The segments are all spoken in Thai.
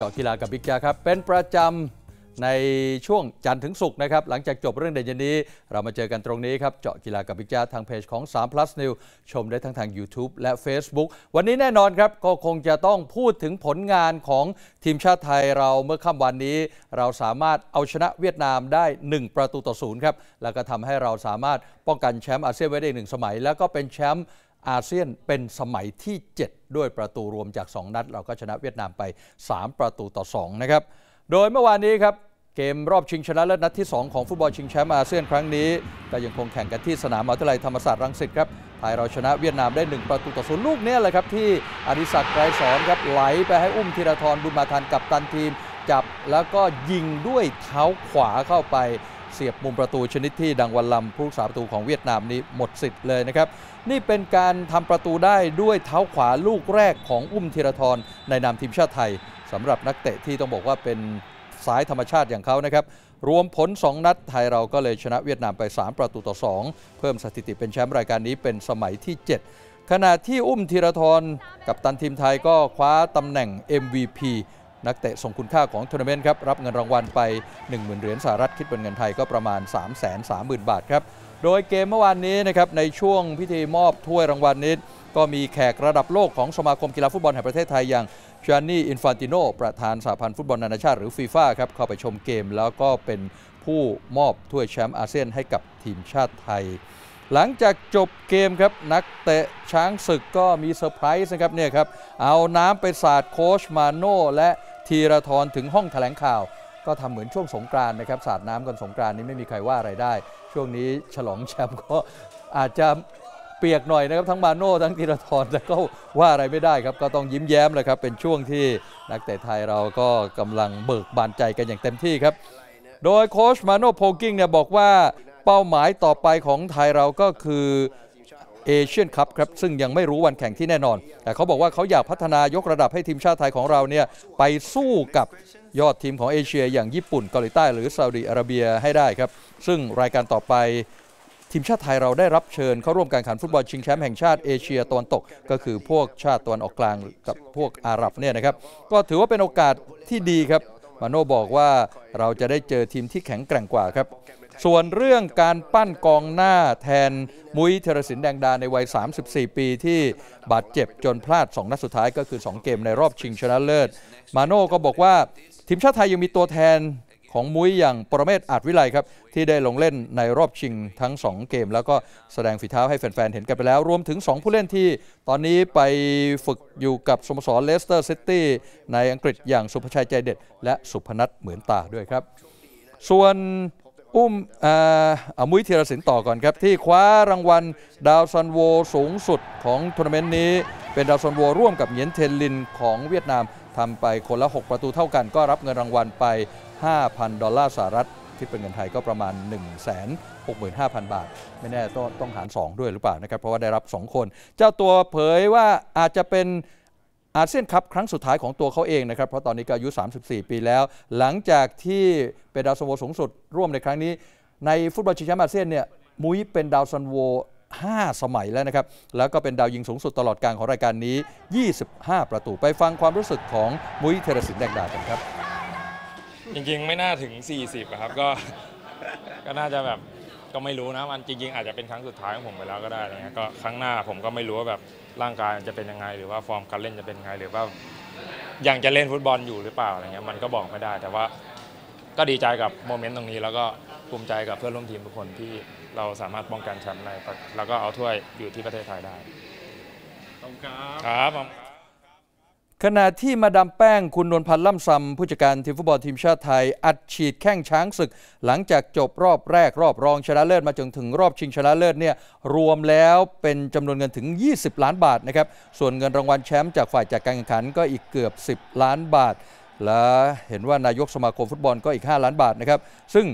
เกาะกีฬากับบิ๊กแจครับเป็นประจำในช่วงจันทร์ถึงศุกร์นะครับหลังจากจบเรื่องเด่นยันนี้ เรามาเจอกันตรงนี้ครับเจาะกีฬากับบิ๊กแจทางเพจของ3 plus new ชมได้ทั้งทาง YouTube และ Facebook วันนี้แน่นอนครับก็คงจะต้องพูดถึงผลงานของทีมชาติไทยเราเมื่อค่ำวันนี้ เราสามารถเอาชนะเวียดนามได้ 1 ประตูต่อศูนย์ครับแล้วก็ทำให้เราสามารถป้องกันแชมป์อาเซียนไว้ได้หนึ่งสมัย แล้วก็เป็นแชมป์อาเซียนเป็นสมัยที่ 7 ด้วยประตูรวมจาก 2 นัด เราก็ชนะเวียดนามไป 3 ประตูต่อ2นะครับโดยเมื่อวานนี้ครับเกมรอบ ชิงชนะเลิศนัดที่2ของฟุตบอลชิงแชมป์อาเซียนครั้งนี้ก็ยังคงแข่งกันที่สนามมหาวิทยาลัยธรรมศาสตร์รังสิตครับไทยเราชนะเวียดนามได้ 1 ประตูต่อศูนย์ลูกนี้แหละครับ ที่อดิศักดิ์ไกรสอนครับไหลไปให้อุ้มธีรทรบุญมาทานกับตันทีม จับแล้วก็ยิงด้วยเท้าขวาเข้าไปเสียบมุมประตูชนิดที่ดังวันลำผู้กสาประตูของเวียดนามนี้หมดสิทธิ์เลยนะครับนี่เป็นการทำประตูได้ด้วยเท้าขวาลูกแรกของอุ้มธีรทรในนามทีมชาติไทย สำหรับนักเตะที่ต้องบอกว่าเป็นสายธรรมชาติอย่างเขานะครับรวมผล2นัดไทยเราก็เลยชนะเวียดนามไป 3 ประตูต่อ 2 เพิ่มสถิติเป็นแชมป์รายการนี้เป็นสมัยที่ 7 ขณะที่อุ้มธีรทรกับตันทีมไทยก็คว้าตำแหน่ง MVP นักเตะส่งคุณค่าของทัวร์นาเมนต์ครับรับเงินรางวัลไป10,000เหรียญสหรัฐคิดเป็นเงินไทยก็ประมาณ 330,000 บาทครับโดยเกมเมื่อวานนี้นะครับในช่วงพิธีมอบถ้วยรางวัลนี้ ก็มีแขกระดับโลกของสมาคมกีฬาฟุตบอลแห่งประเทศไทยอย่างชานี่อินฟานติโนประธานสหพันธ์ฟุตบอลนานาชาติหรือฟีฟ่าครับเข้าไปชมเกมแล้วก็เป็นผู้มอบถ้วยแชมป์อาเซียน ให้กับทีมชาติไทยหลังจากจบเกมครับนักเตะช้างศึกก็มีเซอร์ไพรส์นะครับเนี่ยครับเอาน้ำไปสาดโคชมาโน่และทีระทรถึงห้องแถลงข่าว ก็ทำเหมือนช่วงสงกรานนะครับ สาดน้ำกันสงกรานนี้ไม่มีใครว่าอะไรได้ ช่วงนี้ฉลองแชมป์ก็อาจจะเปียกหน่อยนะครับทั้งมาโน่ทั้งธีรทรแต่ก็ว่าอะไรไม่ได้ครับ ก็ต้องยิ้มแย้มเลยครับ เป็นช่วงที่นักเตะไทยเราก็กำลังเบิกบานใจกันอย่างเต็มที่ครับ โดยโค้ชมาโน่โพกิ้งเนี่ยบอกว่าเป้าหมายต่อไปของไทยเราก็คือเอเชียนคัพครับซึ่งยังไม่รู้วันแข่งที่แน่นอน แต่เขาบอกว่าเขาอยากพัฒนายกระดับให้ทีมชาติไทยของเราเนี่ยไปสู้กับยอดทีมของเอเชีย อย่างญี่ปุ่นเกาหลีใต้หรือซาอุดิ อาระเบียให้ได้ครับซึ่งรายการต่อไป ทีมชาติไทยเราได้รับเชิญ เข้าร่วมการแข่งฟุตบอลชิงแชมป์แห่งชาติเอเชียตะวันตก ก็คือพวกชาติตะวันออกกลางกับพวกอาหรับเนี่ยนะครับก็ถือว่าเป็นโอกาสที่ดีครับมาโน่บอกว่าเราจะได้เจอทีมที่แข็งแกร่งกว่าครับ ส่วนเรื่องการปั้นกองหน้าแทนมุ้ยเทรสินแดงดาในวัย 34 ปีที่ บาดเจ็บจนพลาด2นัดสุดท้ายก็คือ 2 เกมในรอบชิงชนะเลิศ มาโน่ก็บอกว่า ทีมชาติไทยยังมีตัวแทนของมุ้ยอย่างปรเมศอาจวิไลครับ ที่ได้ลงเล่นในรอบชิงทั้ง 2 เกม แล้วก็แสดงฝีเท้าให้แฟนๆเห็นกันไปแล้ว รวมถึง 2 ผู้เล่นที่ตอนนี้ไปฝึกอยู่กับสโมสรเลสเตอร์ซิตี้ในอังกฤษอย่างสุภชัยใจเด็ด และสุพนัทเหมือนตาด้วยครับ ส่วนอุ้มอามุ้ยธีรศิลป์ต่อก่อนครับ ที่คว้ารางวัลดาวซันโวสูงสุดของทัวร์นาเมนต์นี้ เป็นดาวซันโวร่วมกับเหยียนเทนลิน ของเวียดนามทำไปคนละ 6 ประตูเท่ากันก็รับเงินรางวัลไป5,000 ดอลลาร์สหรัฐที่เป็นเงินไทยก็ประมาณ 1 6 5 0 0 0 บาท ไม่แน่ต้องต้องหาร 2 ด้วยหรือเปล่านะครับ เพราะว่าได้รับ 2 คน เจ้าตัวเผยว่าอาจจะเป็นอาเซียนคัพครั้งสุดท้ายของตัวเขาเองนะครับ เพราะตอนนี้ก็อายุ 34 ปีแล้ว หลังจากที่เป็นดาวซันโวสูงสุดร่วมในครั้งนี้ ในฟุตบอลชิงแชมป์อาเซียนเนี่ยมุ้ยเป็นดาวซันโว5 สมัยแล้วนะครับแล้วก็เป็นดาวยิงสูงสุดตลอดการของรายการนี้ 25 ประตูไปฟังความรู้สึกของมุ้ยเทรสินแดงดากันครับจริงๆ ไม่น่าถึง 40ครับก็ก็น่าจะแบบก็ไม่รู้นะมันจริงๆ อาจจะเป็นครั้งสุดท้ายของผมไปแล้วก็ได้นะเียก็ครั้งหน้าผมก็ไม่รู้ว่าแบบร่างกายจะเป็นยังไงหรือว่าฟอร์มการเล่นจะเป็นยังไง หรือว่ายังจะเล่นฟุตบอลอยู่หรือเปล่าอะไรเงี้ยมันก็บอกไม่ได้แต่ว่าก็ดีใจกับโมเมนต์ตรงนี้ แล้วก็ภูมิใจกับเพื่อนร่วมทีมทุกคนที่เราสามารถป้องกันแชมป์ใน แล้วก็เอาถ้วยอยู่ที่ประเทศไทยได้ขอบคุณครับครับขณะที่มาดามแป้งคุณนวลพันธ์ล่ำซำผู้จัดการทีมฟุตบอลทีมชาติไทยอัดฉีดแข้งช้างศึก หลังจากจบรอบแรกรอบรองชนะเลิศมาจนถึงรอบชิงชนะเลิศเนี่ยรวมแล้วเป็นจำนวนเงินถึง 20 ล้านบาทนะครับส่วนเงินรางวัลแชมป์จากฝ่ายจัดกการแข่งขันก็อีกเกือบ 10 ล้านบาท และเห็นว่านายกสมาคมฟุตบอลก็อีก 5 ล้านบาทนะครับซึ่ง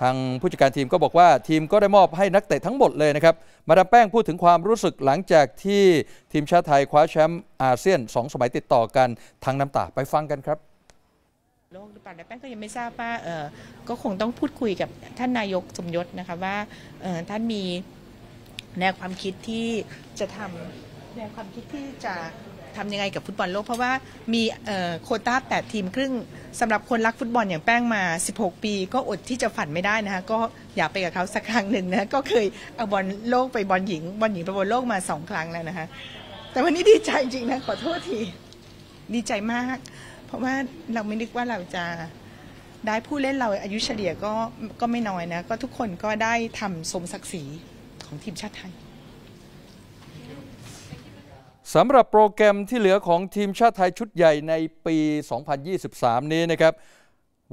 ทางผู้จัดการทีมก็บอกว่าทีมก็ได้มอบให้นักเตะทั้งหมดเลยนะครับมาดามแป้งพูดถึงความรู้สึกหลังจากที่ทีมชาติไทยคว้าแชมป์อาเซียน 2 สมัยติดต่อกันทางน้ำตาไปฟังกันครับโลกปั่แป้งก็ยังไม่ทราบว่าเออก็คงต้องพูดคุยกับท่านนายกสมยศนะคะว่าเออท่านมี แนวความคิดที่จะทำแนวความคิดที่จะทำยังไงกับฟุตบอลโลก เพราะว่ามีโคต้า8ทีม ครึ่งสำหรับคนรักฟุตบอลอย่างแป้งมา 16 ปี ก็อดที่จะฝันไม่ได้นะคะก็อยากไปกับเขาสักครั้งหนึ่งนะก็เคยเอาบอลโลกไปบอลหญิงบอลหญิงไปบอลโลกมา 2 ครั้งแล้วนะคะแต่วันนี้ดีใจจริงนะขอโทษทีดีใจมาก เพราะว่าเราไม่นึกว่าเราจะได้ผู้เล่นเราอายุเฉลี่ยก็ก็ไม่น้อยนะก็ทุกคนก็ได้ทำสมศักดิ์ศรีของทีมชาติไทยสำหรับโปรแกรมที่เหลือของทีมชาติไทยชุดใหญ่ในปี 2023 นี้นะครับ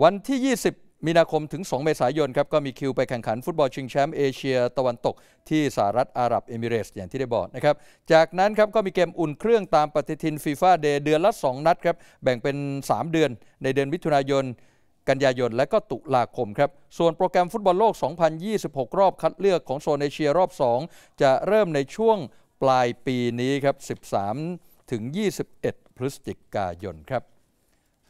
วันที่ 20 มีนาคมถึง 2เมษายนครับก็มีคิวไปแข่งขันฟุตบอลชิงแชมป์เอเชียตะวันตกที่สหรัฐอาหรับ เอมิเรสอย่างที่ได้บอกนะครับจากนั้นครับก็มีเกมอุ่นเครื่องตามปฏิทินฟีฟ่าเดเดือนละ 2 นัดครับแบ่งเป็น 3 เดือนในเดือนมิถุนายนกันยายนและก็ตุลาคมครับส่วนโปรแกรมฟุตบอลโลก 2026 รอบคัดเลือกของโซนเอเชียรอบ 2 จะเริ่มในช่วงปลายปีนี้ครับ 13 ถึง 21พฤศจิกายนครับ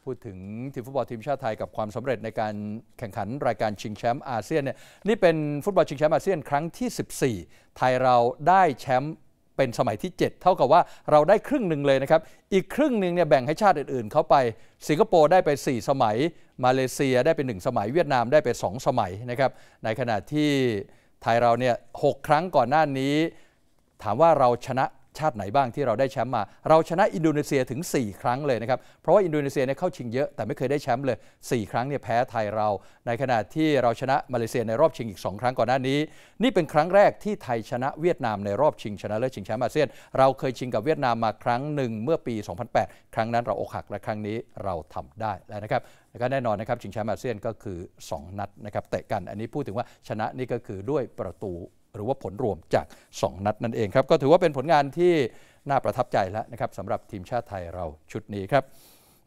พูดถึงทีมฟุตบอลทีมชาติไทยกับความสำเร็จในการแข่งขันรายการชิงแชมป์อาเซียนเนี่ย นี่เป็นฟุตบอลชิงแชมป์อาเซียน ครั้งที่ 14 ไทยเราได้แชมป์เป็นสมัยที่ 7 เท่ากับว่าเราได้ครึ่งหนึ่งเลยนะครับ อีกครึ่งหนึ่งเนี่ยแบ่งให้ชาติอื่น ๆ เข้าไป สิงคโปร์ได้ไป 4 สมัย มาเลเซียได้ไป 1 สมัย เวียดนามได้ไป 2 สมัยนะครับ ในขณะที่ไทยเราเนี่ยหครั้งก่อนหน้านี้ถามว่าเราชนะชาติไหนบ้างที่เราได้แชมป์มา เราชนะอินโดนีเซียถึง4ครั้งเลยนะครับ เพราะว่าอินโดนีเซียเนี่ยเข้าชิงเยอะแต่ไม่เคยได้แชมป์เลย 4 ครั้งเนี่ยแพ้ไทยเรา ในขณะที่เราชนะมาเลเซียในรอบชิงอีก2ครั้งก่อนหน้านี้ นี่เป็นครั้งแรกที่ไทยชนะเวียดนามในรอบชิงชนะเลิศชิงแชมป์อาเซียน เราเคยชิงกับเวียดนามมาครั้งหนึ่งเมื่อปี 2008 ครั้งนั้นเราอกหักและครั้งนี้เราทำได้แล้วนะครับ แล้วก็แน่นอนนะครับชิงแชมป์อาเซียนก็คือ 2นัดนะครับเตะกัน อันนี้พูดถึงว่าชนะนี่ก็คือด้วยประตูหรือว่าผลรวมจาก 2 นัดนั่นเองครับก็ถือว่าเป็นผลงานที่น่าประทับใจแล้วนะครับสำหรับทีมชาติไทยเราชุดนี้ครับ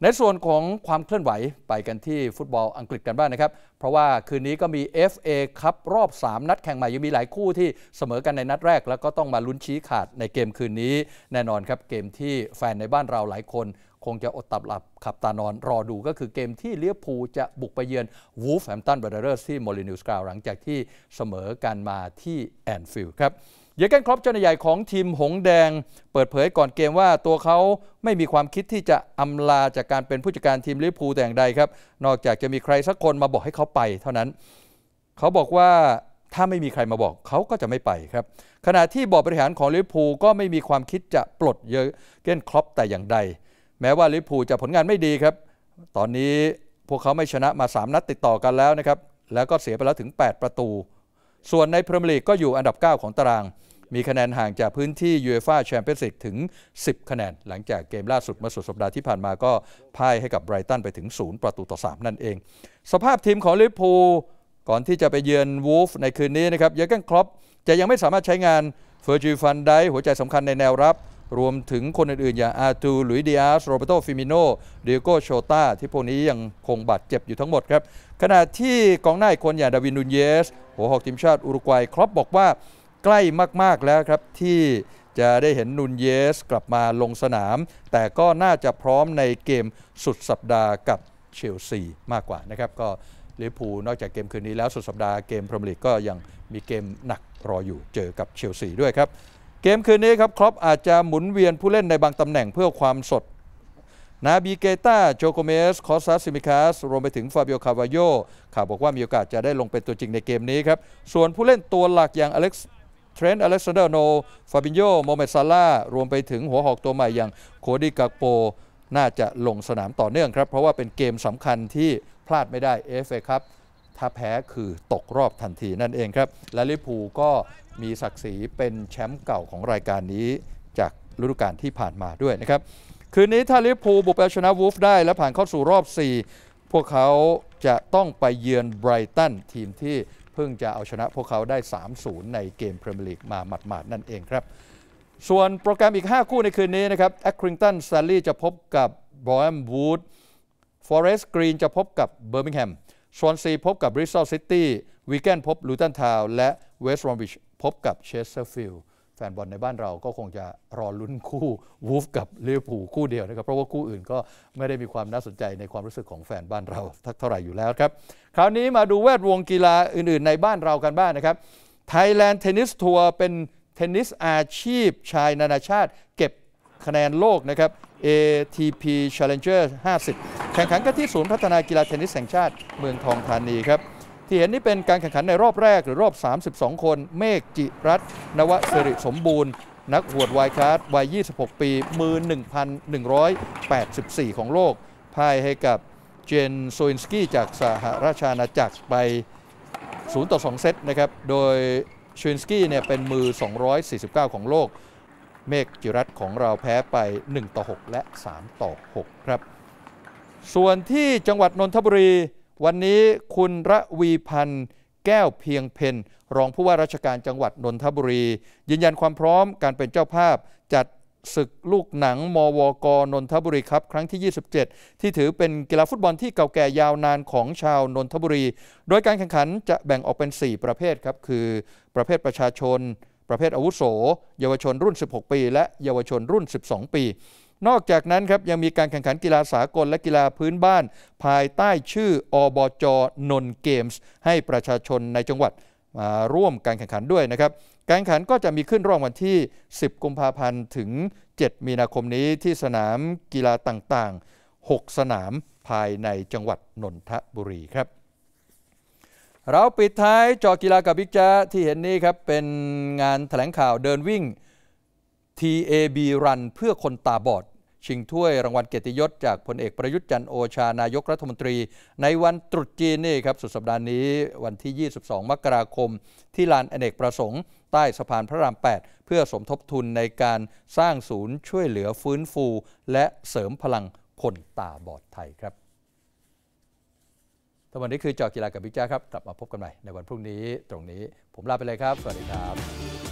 ในส่วนของความเคลื่อนไหวไปกันที่ฟุตบอลอังกฤษกันบ้างนะครับ เพราะว่าคืนนี้ก็มี FA ครับรอบ 3 นัดแข่งใหม่ ยังมีหลายคู่ที่เสมอกันในนัดแรก แล้วก็ต้องมาลุ้นชี้ขาดในเกมคืนนี้ แน่นอนครับเกมที่แฟนในบ้านเราหลายคนคงจะอดตับหลับขับตานอน รอดูก็คือเกมที่เลี้ยวภูจะบุกไปเยือนวูฟแฮมตันบรเดอร์ที่มอลินิวสกาวหลังจากที่เสมอกันมาที่แอนฟิลด์ครับเยเกนครอปเจ้าหน้าใหญ่ของทีมหงแดง เปิดเผยก่อนเกมว่าตัวเขาไม่มีความคิดที่จะอำลาจากการเป็นผู้จัดการทีมลิเวอร์พูลแต่อย่างใดครับ นอกจากจะมีใครสักคนมาบอกให้เขาไปเท่านั้น เขาบอกว่าถ้าไม่มีใครมาบอกเขาก็จะไม่ไปครับ ขณะที่บอร์ดบริหารของลิเวอร์พูลก็ไม่มีความคิดจะปลดเยเกนครอปแต่อย่างใดแม้ว่าลิปูจะผลงานไม่ดีครับ ตอนนี้พวกเขาไม่ชนะมา 3 นัดติดต่อกันแล้วนะครับ แล้วก็เสียไปแล้วถึง 8 ประตู ส่วนในพรีเมียร์ลีกก็อยู่อันดับ 9 ของตาราง มีคะแนนห่างจากพื้นที่ยูเอฟ่าแชมเปี้ยนส์ลีกถึง 10 คะแนน หลังจากเกมล่าสุดเมื่อสุดสัปดาห์ที่ผ่านมาก็พ่ายให้กับไบรตันไปถึง 0 ประตูต่อ 3 นั่นเอง สภาพทีมของลิปูก่อนที่จะไปเยือนวูฟในคืนนี้นะครับ เยอร์เกนคล็อปจะยังไม่สามารถใช้งานเฟอร์จิฟันได้หัวใจสำคัญในแนวรับรวมถึงคนอื่นๆอย่างอาตูลุยดิอาสโรเบโตฟิมิโนเดโกโชตาที่พวกนี้ยังคงบาดเจ็บอยู่ทั้งหมดครับ ขณะที่กองหน้าคนอย่างดาวินนูนเยส หัวหอกทีมชาติอุรุกวัยครอบบอกว่าใกล้มากๆแล้วครับที่จะได้เห็นนูนเยสกลับมาลงสนาม แต่ก็น่าจะพร้อมในเกมสุดสัปดาห์กับเชลซีมากกว่านะครับก็ลิเวอร์พูลนอกจากเกมคืนนี้แล้วสุดสัปดาห์เกมพรีเมียร์ลีกก็ยังมีเกมหนักรออยู่เจอกับเชลซีด้วยครับเกมคืนนี้ครับครอปอาจจะหมุนเวียนผู้เล่นในบางตำแหน่งเพื่อความสดนาบีเกตาโจโกเมสคอสซาซิมิคาสรวมไปถึงฟาบิโอคาวาโยข่าวบอกว่ามีโอกาสจะได้ลงเป็นตัวจริงในเกมนี้ครับ ส่วนผู้เล่นตัวหลักอย่างอเล็กซ์เทรนด์อเล็กซานเดอร์โนฟาบินโยโมเมซาล่ารวมไปถึงหัวหอกตัวใหม่อย่างโคดีกากโป น่าจะลงสนามต่อเนื่องครับ เพราะว่าเป็นเกมสำคัญที่พลาดไม่ได้เอฟเอครับถ้าแพ้คือตกรอบทันทีนั่นเองครับและลิปูก็มีศักดิ์ศรีเป็นแชมป์เก่าของรายการนี้จากฤดูกาลที่ผ่านมาด้วยนะครับ คืนนี้ถ้าลิเวอร์พูลบุกไปชนะวูฟได้และผ่านเข้าสู่รอบ 4 พวกเขาจะต้องไปเยือนไบรตันทีมที่เพิ่งจะเอาชนะพวกเขาได้ 3-0ในเกมพรีเมียร์ลีกมาหมาดๆนั่นเองครับ ส่วนโปรแกรมอีก 5 คู่ในคืนนี้นะครับแอคริงตันซแลลี่จะพบกับบรอมบูดฟอเรสต์กรีนจะพบกับเบอร์มิงแฮมชวนซีพบกับบริสตอลซิตี้วีแกนพบลูตันทาวและเวสต์รอมวิชพบกับเชสเตอร์ฟิลด์แฟนบอลในบ้านเราก็คงจะรอลุ้นคู่วูฟกับลิเวอร์พูลคู่เดียวนะครับ เพราะว่าคู่อื่นก็ไม่ได้มีความน่าสนใจในความรู้สึกของแฟนบ้านเรา ทักเท่าไหร่อยู่แล้วครับ คราวนี้มาดูแวดวงกีฬาอื่นๆในบ้านเรากันบ้างนะครับไทยแลนด์เทนนิสทัวร์เป็นเทนนิสอาชีพชายนานาชาติเก็บคะแนนโลกนะครับ ATP Challenger 50 แข่งขันกันที่ศูนย์พัฒนากีฬาเทนนิสแห่งชาติเมืองทองธานีครับที่เห็นนี่เป็นการแข่งขันในรอบแรกหรือรอบ 32 คน เมฆจิรัตนวสิริสมบูรณ์ นักหวดวายคาร์ดวัย26 ปีมือ 1,184 ของโลกพ่ายให้กับเจนโซินสกี้จากสหราชอาณาจักรไป0ต่อ 2 เซตนะครับโดยโซินสกี้เนี่ยเป็นมือ 249 ของโลก เมฆจิรัตของเราแพ้ไป 1 ต่อ 6 และ 3 ต่อ 6 ครับ ส่วนที่จังหวัดนนทบุรีวันนี้คุณระวีพันธ์แก้วเพียงเพนรองผู้ว่าราชการจังหวัดนนทบุรียืนยันความพร้อมการเป็นเจ้าภาพจัดศึกลูกหนังมวกนนทบุรีครับครั้งที่ 27 ที่ถือเป็นกีฬาฟุตบอลที่เก่าแก่ยาวนานของชาวนนทบุรี โดยการแข่งขันจะแบ่งออกเป็น 4 ประเภทครับคือประเภทประชาชน ประเภทอาวุโสเยาวชนรุ่น 16 ปี และเยาวชนรุ่น 12 ปีนอกจากนั้นครับยังมีการแข่งขันกีฬาสากลและกีฬาพื้นบ้าน ภายใต้ชื่ออบจนนเกมส์ให้ประชาชนในจังหวัด มาร่วมการแข่งขันด้วยนะครับการแข่งขันก็จะมีขึ้นระว่งวันที่ 10 กุมภาพันธ์ถึง 7 มีนาคมนี้ที่สนามกีฬาต่างๆ 6 สนามภายในจังหวัดนนทบุรีครับเราปิดท้ายจอ กีฬากับบิ๊กจ้าที่เห็นนี้ครับเป็นงานแถลงข่าวเดินวิ่ง TAB Run เพื่อคนตาบอดชิงถ้วยรางวัลเกียรติยศ จากพลเอกประยุทธ์จันโอชา นายกรัฐมนตรี ในวันตรุษจีนนี่ครับสุดสัปดาห์นี้วันที่ 22 มกราคม ที่ลานอเนกประสงค์ใต้สะพานพระราม 8 เพื่อสมทบทุนในการสร้างศูนย์ช่วยเหลือฟื้นฟู และเสริมพลังคนตาบอดไทยครับทั้งวันนี้คือจอกีฬากับพิจ้าครับกลับมาพบกันใหม่ในวันพรุ่งนี้ตรงนี้ ผมลาไปเลยครับ สวัสดีครับ